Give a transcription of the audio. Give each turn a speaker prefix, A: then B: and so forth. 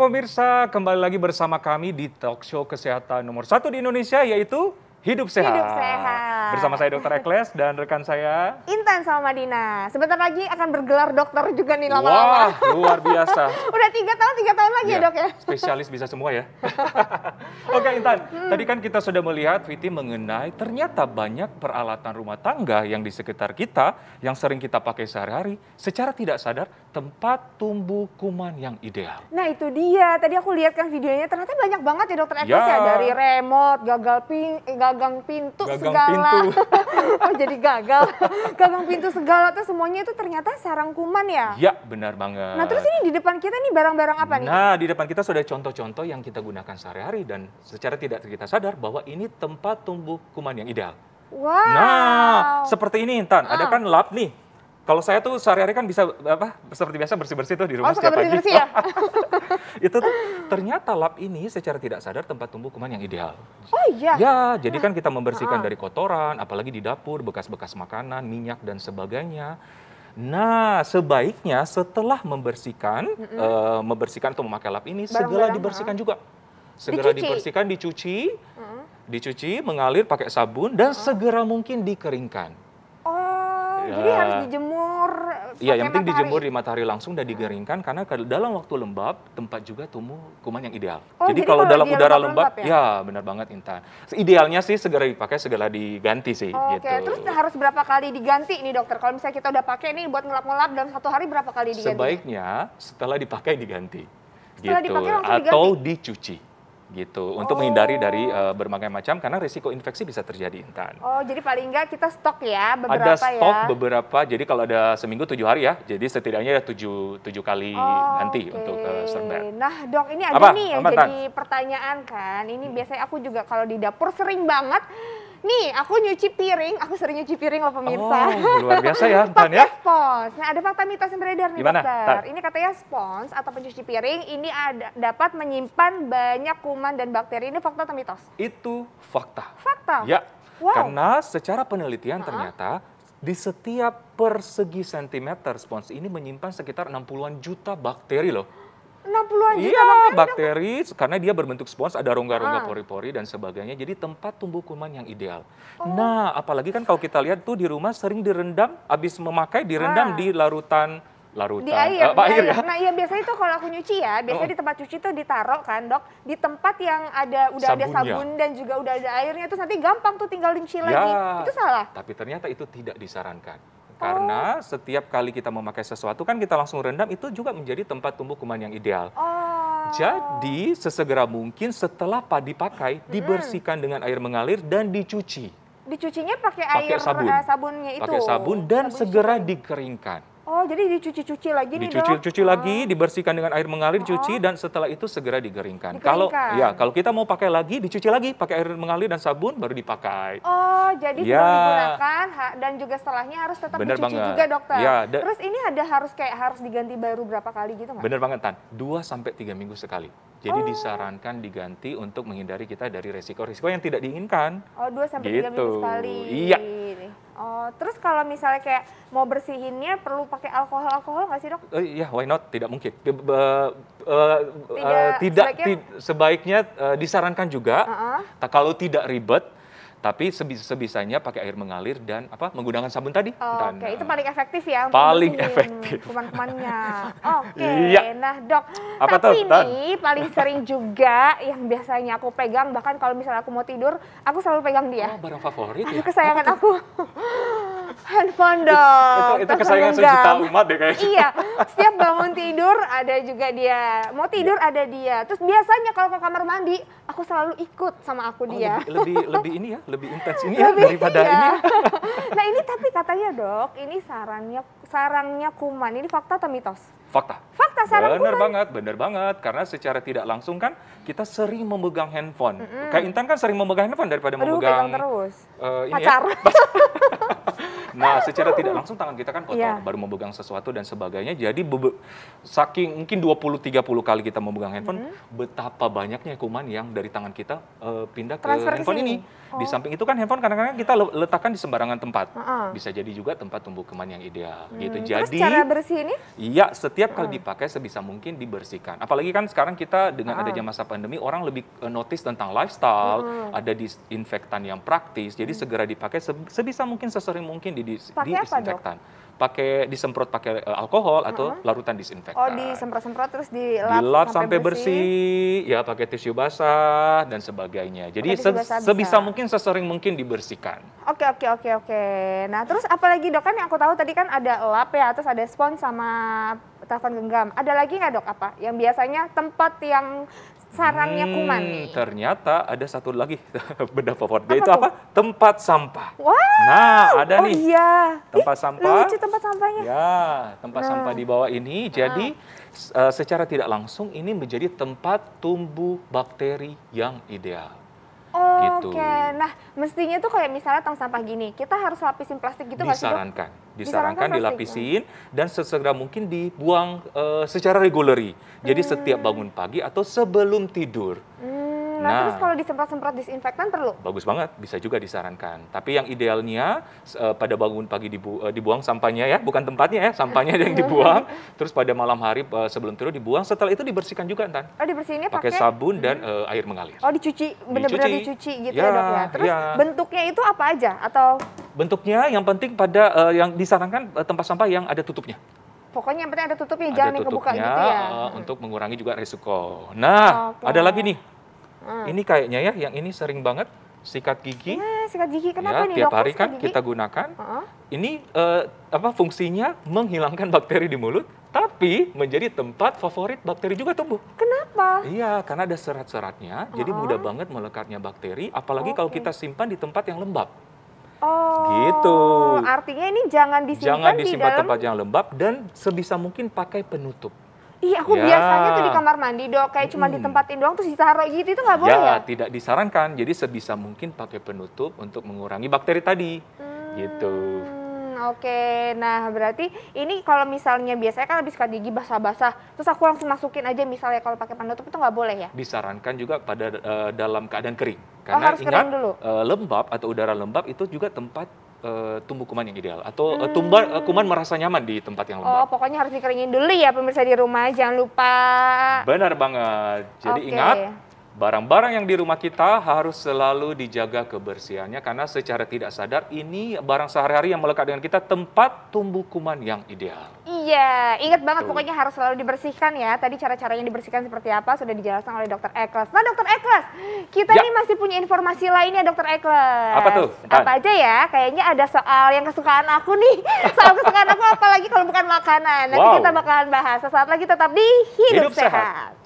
A: pemirsa, kembali lagi bersama kami di talk show kesehatan nomor satu di Indonesia yaitu Hidup Sehat. Hidup
B: Sehat.
A: Bersama saya Dr. Ekles dan rekan saya
B: Intan sama Madina. Sebentar lagi akan bergelar dokter juga nih lama-lama. Wah, luar biasa. Udah tiga tahun, tiga tahun lagi ya, ya dok ya. Spesialis
A: bisa semua ya. Oke Intan, hmm. tadi kan kita sudah melihat Viti mengenai ternyata banyak peralatan rumah tangga yang di sekitar kita yang sering kita pakai sehari-hari secara tidak sadar tempat tumbuh kuman yang ideal.
B: Nah itu dia, tadi aku lihat kan videonya ternyata banyak banget ya dokter Ekes ya, ya dari remote, gagal pin, eh, gagang pintu gagang segala. Pintu. oh jadi gagal, gagang pintu segala tuh semuanya itu ternyata sarang kuman ya?
A: Ya benar banget. Nah terus ini
B: di depan kita nih barang-barang apa nah, nih?
A: Nah di depan kita sudah contoh-contoh yang kita gunakan sehari-hari dan secara tidak kita sadar bahwa ini tempat tumbuh kuman yang ideal.
B: Wow. Nah seperti
A: ini Intan, ah. ada kan lap nih kalau saya tuh sehari-hari kan bisa apa seperti biasa bersih-bersih tuh di rumah oh, setiap pagi. Bersih ya? itu tuh ternyata lap ini secara tidak sadar tempat tumbuh kuman yang ideal.
B: Oh iya. Ya,
A: jadi kan kita membersihkan uh dari kotoran, apalagi di dapur, bekas-bekas makanan, minyak dan sebagainya. Nah, sebaiknya setelah membersihkan, uh, membersihkan atau memakai lap ini, segera dibersihkan juga. Segera dicuci. dibersihkan, dicuci, mm -hmm. dicuci, mengalir pakai sabun, dan uh ah. -huh. segera mungkin dikeringkan. Iya. jadi harus
B: dijemur. Iya, yang penting dijemur di
A: matahari langsung dan digeringkan karena dalam waktu lembab tempat juga tumbuh kuman yang ideal. Oh, jadi, jadi kalau, kalau dalam udara lembab, lembab ya? ya benar banget Intan. Idealnya sih segera dipakai, segala diganti sih. Oke, okay. Gitu. terus
B: harus berapa kali diganti nih dokter? Kalau misalnya kita udah pakai ini buat ngelap-ngelap dalam satu hari berapa kali diganti?
A: Sebaiknya setelah dipakai diganti.
B: Setelah gitu. dipakai langsung gitu. diganti. Atau
A: dicuci gitu untuk menghindari dari uh, berbagai macam karena risiko infeksi bisa terjadi intan.
B: Oh jadi paling enggak kita stok ya beberapa ada ya? stok ya.
A: beberapa jadi kalau ada seminggu tujuh hari ya jadi setidaknya ada tujuh tujuh kali oh, nanti okay. untuk uh, eh, serbet.
B: Nah dok ini ada Apa? nih yang Apa, jadi tan? pertanyaan kan ini biasanya aku juga kalau di dapur sering banget Nih, aku nyuci piring, aku sering nyuci piring loh pemirsa. Oh, luar biasa ya, Pakai ya. spons. Nah, ada fakta mitos yang beredar nih, Gimana? dokter. Ini katanya spons atau pencuci piring ini ada dapat menyimpan banyak kuman dan bakteri. Ini fakta atau mitos?
A: Itu fakta. Fakta? Ya. Wow. Karena secara penelitian uh ternyata di setiap persegi sentimeter spons ini menyimpan sekitar 60-an juta bakteri loh.
B: 60-an juta iya, bakteri.
A: bakteri dong. karena dia berbentuk spons, ada rongga-rongga ah. pori-pori dan sebagainya. Jadi tempat tumbuh kuman yang ideal. Oh. Nah, apalagi kan kalau kita lihat tuh di rumah sering direndam, habis memakai direndam ah. di larutan larutan di air, uh, di air, air ya. Nah,
B: iya biasanya itu kalau aku nyuci ya, biasanya oh. di tempat cuci tuh ditaruh kan, Dok, di tempat yang ada udah Sabunnya. ada sabun dan juga udah ada airnya tuh nanti gampang tuh tinggal dicuci ya, lagi. Itu salah.
A: Tapi ternyata itu tidak disarankan. Karena oh. setiap kali kita memakai sesuatu kan kita langsung rendam itu juga menjadi tempat tumbuh kuman yang ideal. Oh. Jadi sesegera mungkin setelah pakai dibersihkan dengan air mengalir dan dicuci.
B: Dicucinya pakai air eh, pakai sabun. sabunnya itu. Pakai sabun
A: dan sabun segera cuci. dikeringkan.
B: Oh, jadi dicuci-cuci lagi dicuci, Dok. Dicuci cuci
A: lagi, oh. dibersihkan dengan air mengalir, cuci oh. dan setelah itu segera digeringkan. Kalau ya, kalau kita mau pakai lagi, dicuci lagi pakai air mengalir dan sabun baru dipakai.
B: Oh, jadi ya. digunakan dan juga setelahnya harus tetap Bener dicuci banget. juga, Dokter. Ya, Terus ini ada harus kayak harus diganti baru berapa kali gitu nggak?
A: Bener banget, Tan. 2 sampai tiga minggu sekali. Jadi oh. disarankan diganti untuk menghindari kita dari resiko-resiko yang tidak diinginkan.
B: Oh, 2 sampai gitu. minggu sekali. Iya. Oh, terus kalau misalnya kayak mau bersihinnya perlu pakai alkohol alkohol nggak sih dok?
A: Uh, iya, why not? Tidak mungkin. Uh, uh, tidak, uh, tidak sebaiknya, ti, sebaiknya uh, disarankan juga. Uh -uh. Kalau tidak ribet, tapi sebis sebisanya pakai air mengalir dan apa menggunakan sabun tadi. Oh, Oke, okay.
B: itu paling efektif ya. Paling efektif. Kuman-kumannya. Oke. Okay. Iya. Nah, Dok,
A: apa tapi tuh, ini
B: paling sering juga yang biasanya aku pegang bahkan kalau misalnya aku mau tidur, aku selalu pegang dia. Oh, barang
A: favorit ya. Aduh, kesayangan
B: aku handphone dong. Itu, itu kesayangan sejuta umat deh kayaknya. Iya, setiap bangun tidur ada juga dia. Mau iya. tidur ada dia. Terus biasanya kalau ke kamar mandi, aku selalu ikut sama aku oh, dia. Lebih, lebih, lebih
A: ini ya, lebih intens ini ya lebih, ya daripada iya. ini. Ya.
B: nah ini tapi katanya dok, ini sarannya sarangnya kuman. Ini fakta atau mitos? Fakta. Fakta sarang bener kuman. Bener
A: banget, bener banget. Karena secara tidak langsung kan kita sering memegang handphone. Mm -hmm. Kayak Intan kan sering memegang handphone daripada Aduh, memegang terus. Uh, ini ya, pacar. Ya, Nah, secara tidak langsung tangan kita kan kotor, yeah. baru memegang sesuatu dan sebagainya. Jadi saking mungkin 20 30 kali kita memegang handphone, hmm. betapa banyaknya kuman yang dari tangan kita uh, pindah Transfer ke handphone ini. Oh. Di samping itu kan handphone kadang-kadang kita letakkan di sembarangan tempat. Uh -uh. Bisa jadi juga tempat tumbuh kuman yang ideal hmm. gitu. Jadi Terus cara bersih ini? Iya, setiap kali uh. dipakai sebisa mungkin dibersihkan. Apalagi kan sekarang kita dengan uh. adanya masa pandemi orang lebih eh, notice tentang lifestyle, uh. ada disinfektan yang praktis. Jadi hmm. segera dipakai sebisa mungkin sesering mungkin di, disinfektan. Pakai disemprot pakai eh, alkohol atau uh-huh. larutan disinfektan. Oh,
B: disemprot-semprot terus dilap, dilap sampai, sampai
A: bersih. bersih, ya pakai tisu basah dan sebagainya. Jadi se- sebisa mungkin sesering mungkin dibersihkan.
B: Oke, oke, oke, oke. Nah, terus apalagi Dok kan yang aku tahu tadi kan ada lap ya, terus ada spons sama telepon genggam. Ada lagi nggak dok apa yang biasanya tempat yang sarangnya hmm, kuman nih.
A: ternyata ada satu lagi benda favorit apa yaitu apa? Tempat sampah. Wow. Nah, ada oh nih. iya. Tempat Ih, sampah. Lucu
B: tempat sampahnya.
A: Ya, tempat nah. sampah di bawah ini. Nah. Jadi uh, secara tidak langsung ini menjadi tempat tumbuh bakteri yang ideal
B: gitu. Oke, nah mestinya tuh kayak misalnya tong sampah gini, kita harus lapisin plastik gitu sih? disarankan,
A: disarankan dilapisin dan sesegera mungkin dibuang uh, secara reguleri. Jadi hmm. setiap bangun pagi atau sebelum tidur.
B: Hmm Nah, nah terus kalau disemprot-semprot disinfektan perlu?
A: Bagus banget, bisa juga disarankan. Tapi yang idealnya uh, pada bangun pagi dibu uh, dibuang sampahnya ya, bukan tempatnya ya, sampahnya yang dibuang. terus pada malam hari uh, sebelum tidur dibuang, setelah itu dibersihkan juga entar.
B: Oh, dibersihinnya pakai
A: sabun dan hmm. uh, air mengalir.
B: Oh, dicuci, benar-benar dicuci. dicuci gitu ya, ya dok ya. Terus ya. bentuknya itu apa aja atau
A: Bentuknya yang penting pada uh, yang disarankan uh, tempat sampah yang ada tutupnya
B: pokoknya yang penting ada tutupnya jangan yang kebuka gitu ya. Uh,
A: Untuk mengurangi juga risiko. Nah, okay. ada lagi nih Hmm. Ini kayaknya ya, yang ini sering banget sikat gigi.
B: Hmm, sikat gigi ya, kenapa ya, nih? Tiap hari kan kita gunakan. Uh
A: Ini uh, apa fungsinya menghilangkan bakteri di mulut, tapi menjadi tempat favorit bakteri juga tumbuh. Kenapa? Iya, karena ada serat-seratnya, uh jadi mudah banget melekatnya bakteri, apalagi okay. kalau kita simpan di tempat yang lembab.
B: Oh, gitu. Artinya ini jangan disimpan, jangan disimpan di dalam tempat
A: yang lembab dan sebisa mungkin pakai penutup.
B: Iya, aku ya. biasanya tuh di kamar mandi dok, kayak cuma hmm. ditempatin doang terus ditaruh gitu itu nggak boleh ya? Ya,
A: tidak disarankan. Jadi sebisa mungkin pakai penutup untuk mengurangi bakteri tadi, gitu. hmm. gitu.
B: Oke, nah berarti ini kalau misalnya biasanya kan habis sikat gigi basah-basah, terus aku langsung masukin aja misalnya kalau pakai penutup itu nggak boleh ya?
A: Disarankan juga pada uh, dalam keadaan kering, oh, karena oh, harus ingat kering dulu. Uh, lembab atau udara lembab itu juga tempat uh, tumbuh kuman yang ideal atau eh, hmm. uh, tumbar uh, kuman merasa nyaman di tempat yang lembab. Oh,
B: pokoknya harus dikeringin dulu ya pemirsa di rumah, jangan lupa.
A: Benar banget. Jadi okay. ingat Barang-barang yang di rumah kita harus selalu dijaga kebersihannya karena secara tidak sadar ini barang sehari-hari yang melekat dengan kita tempat tumbuh kuman yang ideal.
B: Iya, ingat banget Tuh. pokoknya harus selalu dibersihkan ya. Tadi cara cara yang dibersihkan seperti apa sudah dijelaskan oleh Dokter Ekles. Nah, Dokter Ekles, kita ya. ini masih punya informasi lainnya Dokter Ekles. Apa tuh? Entah. Apa aja ya? Kayaknya ada soal yang kesukaan aku nih. Soal kesukaan aku apalagi kalau bukan makanan. Nanti wow. kita bakalan bahas sesaat lagi tetap di Hidup, Hidup Sehat. sehat.